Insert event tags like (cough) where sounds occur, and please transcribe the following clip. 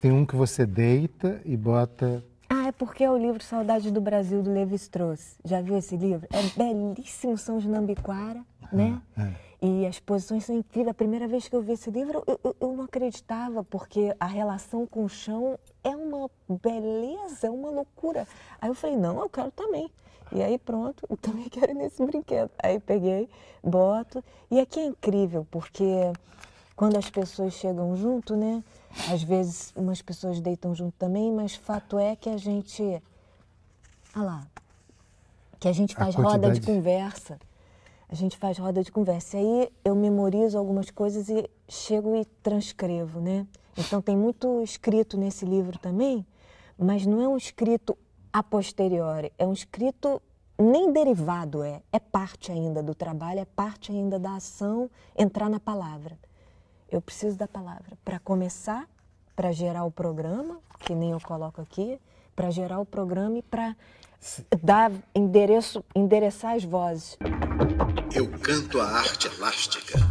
Tem um que você deita e bota. Ah, é porque é o livro Saudade do Brasil do Levi Strauss. Já viu esse livro? É belíssimo, São Junambiquara, né? Ah, é. E as posições são incríveis. A primeira vez que eu vi esse livro, eu, eu, eu não acreditava, porque a relação com o chão é uma beleza, é uma loucura. Aí eu falei, não, eu quero também. E aí pronto, eu (laughs) também quero nesse brinquedo. Aí peguei, boto. E aqui é incrível, porque quando as pessoas chegam junto, né? Às vezes umas pessoas deitam junto também, mas fato é que a gente. olha lá. Que a gente faz a roda de conversa. A gente faz roda de conversa. E aí eu memorizo algumas coisas e chego e transcrevo, né? Então tem muito escrito nesse livro também, mas não é um escrito a posteriori, é um escrito nem derivado é, é parte ainda do trabalho, é parte ainda da ação entrar na palavra eu preciso da palavra para começar, para gerar o programa, que nem eu coloco aqui, para gerar o programa e para dar endereço, endereçar as vozes. Eu canto a arte elástica.